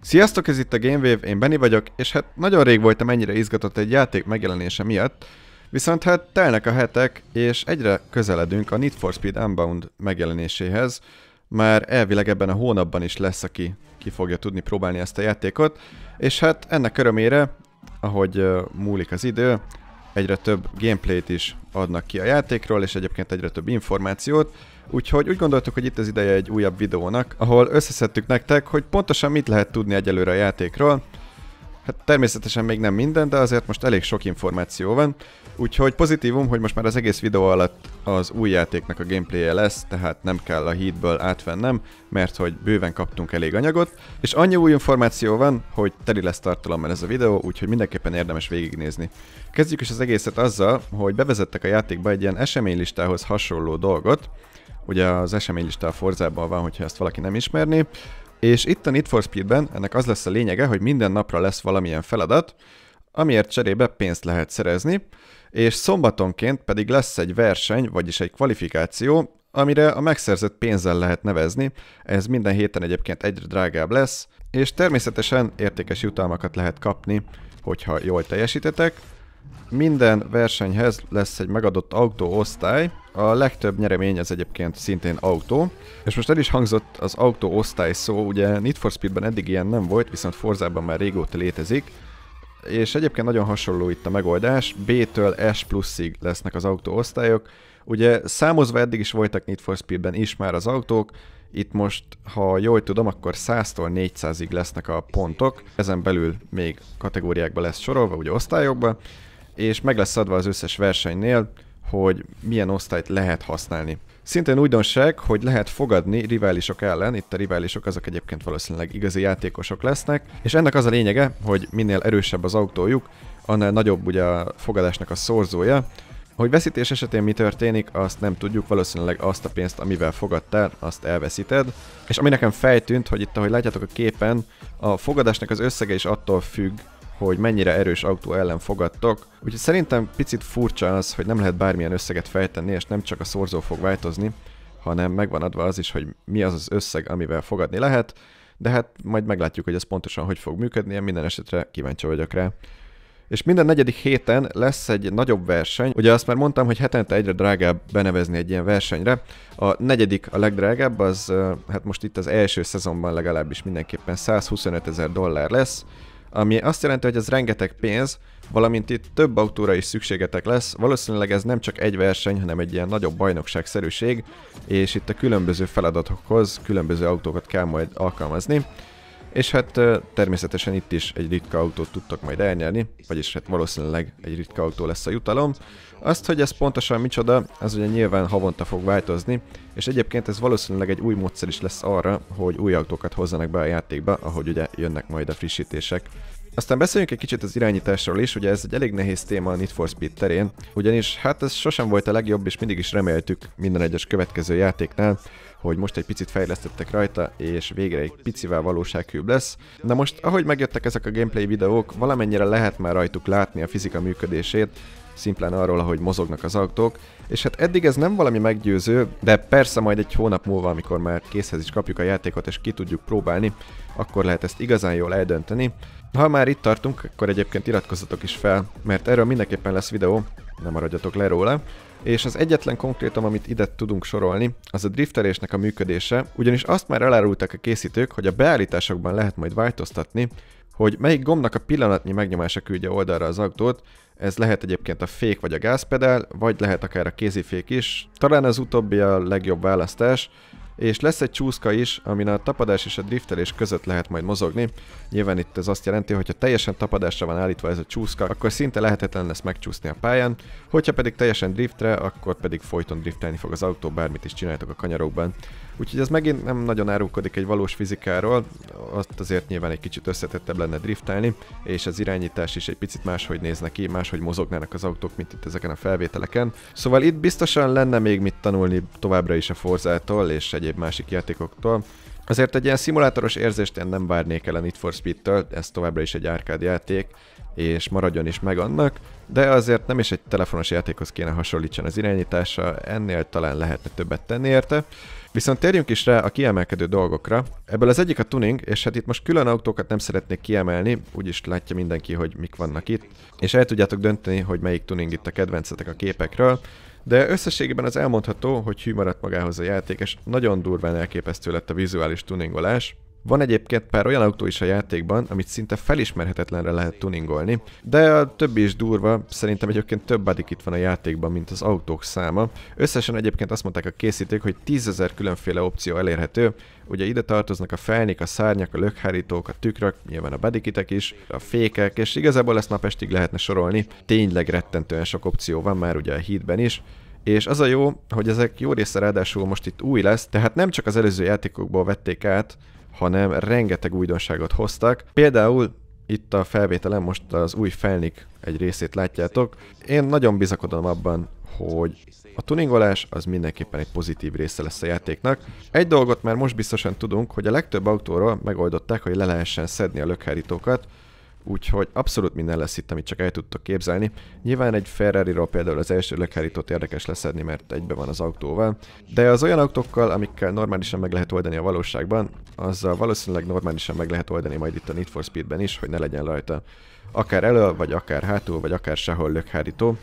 Sziasztok, ez itt a GameWave, én Benny vagyok, és hát nagyon rég voltam ennyire izgatott egy játék megjelenése miatt, viszont hát telnek a hetek, és egyre közeledünk a Need for Speed Unbound megjelenéséhez, már elvileg ebben a hónapban is lesz, aki ki fogja tudni próbálni ezt a játékot, és hát ennek örömére, ahogy múlik az idő, egyre több gameplayt is adnak ki a játékról, és egyébként egyre több információt, úgyhogy úgy gondoltuk, hogy itt az ideje egy újabb videónak, ahol összeszedtük nektek, hogy pontosan mit lehet tudni egyelőre a játékról, Hát természetesen még nem minden, de azért most elég sok információ van, Úgyhogy pozitívum, hogy most már az egész videó alatt az új játéknak a gameplay e lesz, tehát nem kell a hídből átvennem, mert hogy bőven kaptunk elég anyagot, és annyi új információ van, hogy teli lesz tartalommal ez a videó, úgyhogy mindenképpen érdemes végignézni. Kezdjük is az egészet azzal, hogy bevezettek a játékba egy ilyen eseménylistához hasonló dolgot, ugye az eseménylista a Forzában van, hogyha ezt valaki nem ismerné, és itt a Need for Speed-ben ennek az lesz a lényege, hogy minden napra lesz valamilyen feladat, amiért cserébe pénzt lehet szerezni, és szombatonként pedig lesz egy verseny, vagyis egy kvalifikáció, amire a megszerzett pénzzel lehet nevezni, ez minden héten egyébként egyre drágább lesz, és természetesen értékes jutalmakat lehet kapni, hogyha jól teljesítetek. Minden versenyhez lesz egy megadott autóosztály, a legtöbb nyeremény az egyébként szintén autó, és most el is hangzott az autóosztály szó, ugye Need for Speedben eddig ilyen nem volt, viszont Forzában már régóta létezik, és egyébként nagyon hasonló itt a megoldás, B-től S pluszig lesznek az autóosztályok. Ugye számozva eddig is voltak Need for Speed-ben is már az autók, itt most, ha jól tudom, akkor 100-tól 400-ig lesznek a pontok, ezen belül még kategóriákba lesz sorolva, ugye osztályokba, és meg lesz adva az összes versenynél, hogy milyen osztályt lehet használni. Szintén újdonság, hogy lehet fogadni riválisok ellen, itt a riválisok azok egyébként valószínűleg igazi játékosok lesznek, és ennek az a lényege, hogy minél erősebb az autójuk, annál nagyobb ugye a fogadásnak a szorzója, hogy veszítés esetén mi történik, azt nem tudjuk, valószínűleg azt a pénzt, amivel fogadtál, azt elveszíted. És ami nekem feltűnt, hogy itt, ahogy látjátok a képen, a fogadásnak az összege is attól függ, hogy mennyire erős autó ellen fogadtok. Úgyhogy szerintem picit furcsa az, hogy nem lehet bármilyen összeget fejteni, és nem csak a szorzó fog változni, hanem megvan adva az is, hogy mi az az összeg, amivel fogadni lehet, de hát majd meglátjuk, hogy ez pontosan hogy fog működni, én minden esetre kíváncsi vagyok rá. És minden negyedik héten lesz egy nagyobb verseny. Ugye azt már mondtam, hogy hetente egyre drágább benevezni egy ilyen versenyre. A negyedik, a legdrágább, az hát most itt az első szezonban legalábbis mindenképpen 125 ezer dollár lesz ami azt jelenti, hogy ez rengeteg pénz, valamint itt több autóra is szükségetek lesz, valószínűleg ez nem csak egy verseny, hanem egy ilyen nagyobb bajnokságszerűség, és itt a különböző feladatokhoz különböző autókat kell majd alkalmazni. És hát természetesen itt is egy ritka autót tudtak majd elnyerni, vagyis hát valószínűleg egy ritka autó lesz a jutalom. Azt, hogy ez pontosan micsoda, az ugye nyilván havonta fog változni, és egyébként ez valószínűleg egy új módszer is lesz arra, hogy új autókat hozzanak be a játékba, ahogy ugye jönnek majd a frissítések. Aztán beszéljünk egy kicsit az irányításról is, ugye ez egy elég nehéz téma a Need for Speed terén, ugyanis hát ez sosem volt a legjobb, és mindig is reméltük minden egyes következő játéknál, hogy most egy picit fejlesztettek rajta, és végre egy picivel valósághűbb lesz. De most, ahogy megjöttek ezek a gameplay videók, valamennyire lehet már rajtuk látni a fizika működését, szimplán arról, ahogy mozognak az autók, és hát eddig ez nem valami meggyőző, de persze majd egy hónap múlva, amikor már készhez is kapjuk a játékot és ki tudjuk próbálni, akkor lehet ezt igazán jól eldönteni. Ha már itt tartunk, akkor egyébként iratkozzatok is fel, mert erről mindenképpen lesz videó, nem maradjatok le róla. És az egyetlen konkrétum, amit ide tudunk sorolni, az a drifterésnek a működése, ugyanis azt már elárultak a készítők, hogy a beállításokban lehet majd változtatni, hogy melyik gombnak a pillanatnyi megnyomása küldje oldalra az aktót, ez lehet egyébként a fék vagy a gázpedál, vagy lehet akár a kézifék is. Talán az utóbbi a legjobb választás, és lesz egy csúszka is, amin a tapadás és a driftelés között lehet majd mozogni. Nyilván itt ez azt jelenti, hogy ha teljesen tapadásra van állítva ez a csúszka, akkor szinte lehetetlen lesz megcsúszni a pályán, hogyha pedig teljesen driftre, akkor pedig folyton driftelni fog az autó, bármit is csináltok a kanyarokban. Úgyhogy ez megint nem nagyon árulkodik egy valós fizikáról, azt azért nyilván egy kicsit összetettebb lenne driftelni, és az irányítás is egy picit máshogy néz neki, máshogy mozognának az autók, mint itt ezeken a felvételeken. Szóval itt biztosan lenne még mit tanulni továbbra is a Forzától és egyéb másik játékoktól, Azért egy ilyen szimulátoros érzést én nem várnék el a Need for Speed-től, ez továbbra is egy árkád játék, és maradjon is meg annak, de azért nem is egy telefonos játékhoz kéne hasonlítson az irányítása, ennél talán lehetne többet tenni érte. Viszont térjünk is rá a kiemelkedő dolgokra. Ebből az egyik a tuning, és hát itt most külön autókat nem szeretnék kiemelni, úgyis látja mindenki, hogy mik vannak itt. És el tudjátok dönteni, hogy melyik tuning itt a kedvencetek a képekről. De összességében az elmondható, hogy hű maradt magához a játék, és nagyon durván elképesztő lett a vizuális tuningolás, van egyébként pár olyan autó is a játékban, amit szinte felismerhetetlenre lehet tuningolni, de a többi is durva, szerintem egyébként több adik itt van a játékban, mint az autók száma. Összesen egyébként azt mondták a készítők, hogy 10.000 különféle opció elérhető, ugye ide tartoznak a felnik, a szárnyak, a lökhárítók, a tükrök, nyilván a bedikitek is, a fékek, és igazából ezt napestig lehetne sorolni. Tényleg rettentően sok opció van már ugye a hídben is, és az a jó, hogy ezek jó része ráadásul most itt új lesz, tehát nem csak az előző játékokból vették át, hanem rengeteg újdonságot hoztak. Például itt a felvételen most az új felnik egy részét látjátok. Én nagyon bizakodom abban, hogy a tuningolás az mindenképpen egy pozitív része lesz a játéknak. Egy dolgot már most biztosan tudunk, hogy a legtöbb autóról megoldották, hogy le lehessen szedni a lökhárítókat, úgyhogy abszolút minden lesz itt, amit csak el tudtok képzelni. Nyilván egy ferrari például az első lökhárítót érdekes leszedni, mert egybe van az autóval, de az olyan autókkal, amikkel normálisan meg lehet oldani a valóságban, azzal valószínűleg normálisan meg lehet oldani majd itt a Need for Speedben is, hogy ne legyen rajta akár elő, vagy akár hátul, vagy akár sehol lökhárító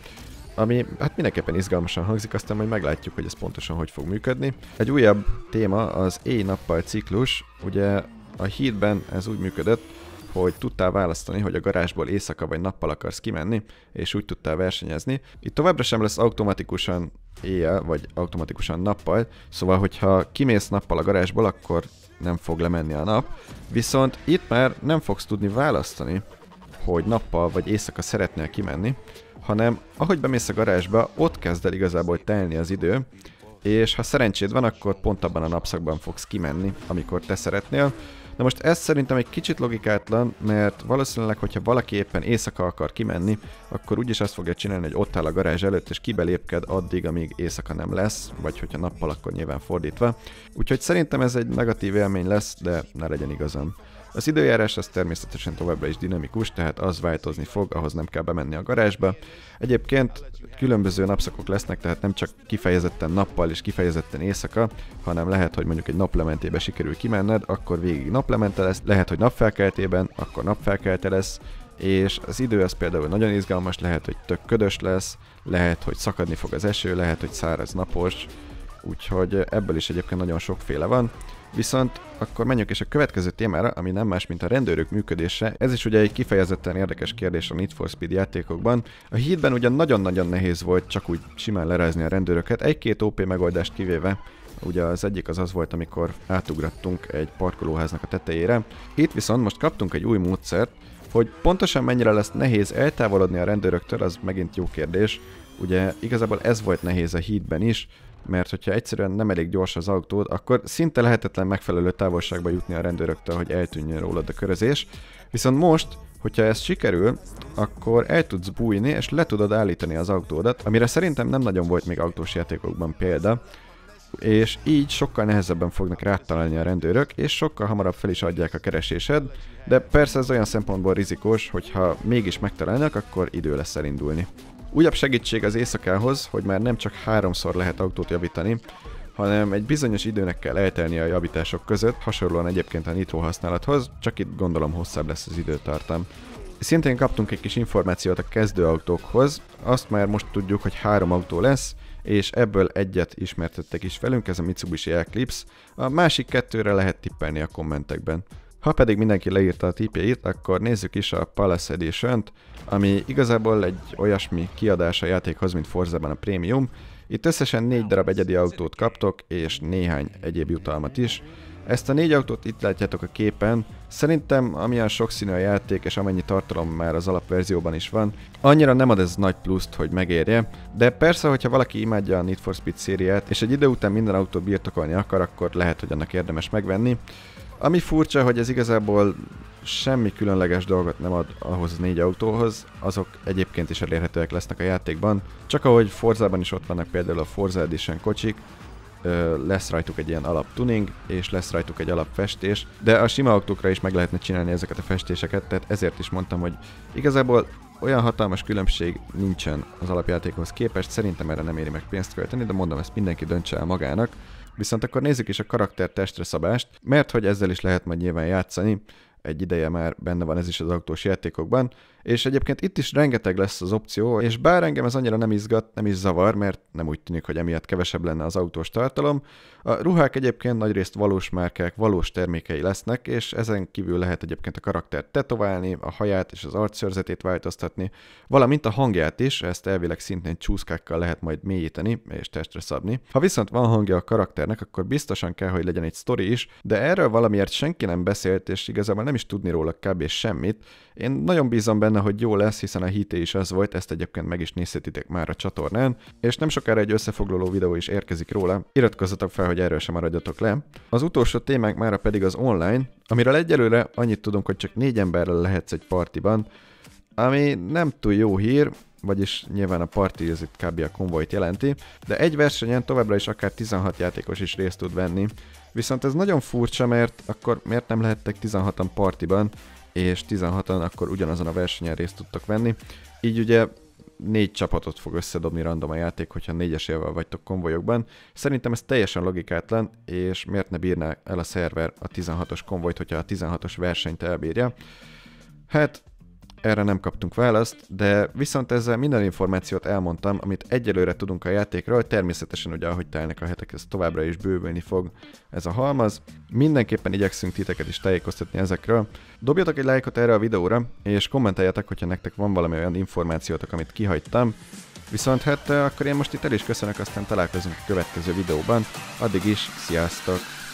ami hát mindenképpen izgalmasan hangzik, aztán majd meglátjuk, hogy ez pontosan hogy fog működni. Egy újabb téma az éjnappal ciklus, ugye a hídben ez úgy működött, hogy tudtál választani, hogy a garázsból éjszaka vagy nappal akarsz kimenni, és úgy tudtál versenyezni. Itt továbbra sem lesz automatikusan éjjel, vagy automatikusan nappal, szóval hogyha kimész nappal a garázsból, akkor nem fog lemenni a nap, viszont itt már nem fogsz tudni választani, hogy nappal vagy éjszaka szeretnél kimenni, hanem ahogy bemész a garázsba, ott kezd el igazából telni az idő, és ha szerencséd van, akkor pont abban a napszakban fogsz kimenni, amikor te szeretnél, Na most ez szerintem egy kicsit logikátlan, mert valószínűleg, hogyha valaki éppen éjszaka akar kimenni, akkor úgyis azt fogja csinálni, hogy ott áll a garázs előtt, és kibelépked addig, amíg éjszaka nem lesz, vagy hogyha nappal, akkor nyilván fordítva. Úgyhogy szerintem ez egy negatív élmény lesz, de ne legyen igazam. Az időjárás az természetesen továbbra is dinamikus, tehát az változni fog, ahhoz nem kell bemenni a garázsba. Egyébként különböző napszakok lesznek, tehát nem csak kifejezetten nappal és kifejezetten éjszaka, hanem lehet, hogy mondjuk egy naplementébe sikerül kimenned, akkor végig naplemente lesz, lehet, hogy napfelkeltében, akkor napfelkelte lesz, és az idő az például nagyon izgalmas, lehet, hogy tök ködös lesz, lehet, hogy szakadni fog az eső, lehet, hogy száraz napos, úgyhogy ebből is egyébként nagyon sokféle van. Viszont akkor menjünk is a következő témára, ami nem más, mint a rendőrök működése. Ez is ugye egy kifejezetten érdekes kérdés a Need for Speed játékokban. A hídben ugyan nagyon-nagyon nehéz volt csak úgy simán lerázni a rendőröket, egy-két OP megoldást kivéve, Ugye az egyik az az volt, amikor átugrattunk egy parkolóháznak a tetejére. Itt viszont most kaptunk egy új módszert, hogy pontosan mennyire lesz nehéz eltávolodni a rendőröktől, az megint jó kérdés. Ugye igazából ez volt nehéz a hídben is, mert hogyha egyszerűen nem elég gyors az autód, akkor szinte lehetetlen megfelelő távolságba jutni a rendőröktől, hogy eltűnjön rólad a körözés. Viszont most, hogyha ez sikerül, akkor el tudsz bújni és le tudod állítani az autódat, amire szerintem nem nagyon volt még autós játékokban példa, és így sokkal nehezebben fognak rátalálni a rendőrök, és sokkal hamarabb fel is adják a keresésed, de persze ez olyan szempontból rizikós, hogyha mégis megtalálnak, akkor idő lesz elindulni. Újabb segítség az éjszakához, hogy már nem csak háromszor lehet autót javítani, hanem egy bizonyos időnek kell eltelni a javítások között, hasonlóan egyébként a nitro használathoz, csak itt gondolom hosszabb lesz az időtartam. Szintén kaptunk egy kis információt a kezdőautókhoz, azt már most tudjuk, hogy három autó lesz, és ebből egyet ismertettek is velünk, ez a Mitsubishi Eclipse, a másik kettőre lehet tippelni a kommentekben. Ha pedig mindenki leírta a tipjeit, akkor nézzük is a Palace edition ami igazából egy olyasmi kiadás a játékhoz, mint Forzában a Premium. Itt összesen négy darab egyedi autót kaptok, és néhány egyéb jutalmat is. Ezt a négy autót itt látjátok a képen. Szerintem amilyen sokszínű a játék és amennyi tartalom már az alapverzióban is van, annyira nem ad ez nagy pluszt, hogy megérje, de persze, hogyha valaki imádja a Need for Speed szériát, és egy idő után minden autó birtokolni akar, akkor lehet, hogy annak érdemes megvenni. Ami furcsa, hogy ez igazából semmi különleges dolgot nem ad ahhoz a négy autóhoz, azok egyébként is elérhetőek lesznek a játékban. Csak ahogy Forzában is ott vannak például a Forza Edition kocsik, lesz rajtuk egy ilyen alap tuning, és lesz rajtuk egy alap festés, de a sima autókra is meg lehetne csinálni ezeket a festéseket, tehát ezért is mondtam, hogy igazából olyan hatalmas különbség nincsen az alapjátékhoz képest, szerintem erre nem éri meg pénzt költeni, de mondom, ezt mindenki döntse el magának. Viszont akkor nézzük is a karakter testre szabást, mert hogy ezzel is lehet majd nyilván játszani, egy ideje már benne van ez is az autós játékokban, és egyébként itt is rengeteg lesz az opció, és bár engem ez annyira nem izgat, nem is zavar, mert nem úgy tűnik, hogy emiatt kevesebb lenne az autós tartalom, a ruhák egyébként nagyrészt valós márkák, valós termékei lesznek, és ezen kívül lehet egyébként a karaktert tetoválni, a haját és az arcszörzetét változtatni, valamint a hangját is, ezt elvileg szintén csúszkákkal lehet majd mélyíteni és testre szabni. Ha viszont van hangja a karakternek, akkor biztosan kell, hogy legyen egy story is, de erről valamiért senki nem beszélt, és igazából nem is tudni róla kb. semmit. Én nagyon bízom benne, benne, hogy jó lesz, hiszen a hité is az volt, ezt egyébként meg is nézhetitek már a csatornán, és nem sokára egy összefoglaló videó is érkezik róla, iratkozzatok fel, hogy erről sem maradjatok le. Az utolsó témánk mára pedig az online, amiről egyelőre annyit tudunk, hogy csak négy emberrel lehetsz egy partiban, ami nem túl jó hír, vagyis nyilván a parti ez itt kb. a konvojt jelenti, de egy versenyen továbbra is akár 16 játékos is részt tud venni. Viszont ez nagyon furcsa, mert akkor miért nem lehettek 16-an partiban, és 16-an akkor ugyanazon a versenyen részt tudtak venni. Így ugye négy csapatot fog összedobni random a játék, hogyha négyesével vagytok konvojokban. Szerintem ez teljesen logikátlan, és miért ne bírná el a szerver a 16-os konvojt, hogyha a 16-os versenyt elbírja? Hát erre nem kaptunk választ, de viszont ezzel minden információt elmondtam, amit egyelőre tudunk a játékról, természetesen ugye ahogy telnek a hetek, ez továbbra is bővülni fog ez a halmaz. Mindenképpen igyekszünk titeket is tájékoztatni ezekről. Dobjatok egy lájkot erre a videóra, és kommenteljetek, hogyha nektek van valami olyan információtok, amit kihagytam. Viszont hát eh, akkor én most itt el is köszönök, aztán találkozunk a következő videóban. Addig is, sziasztok!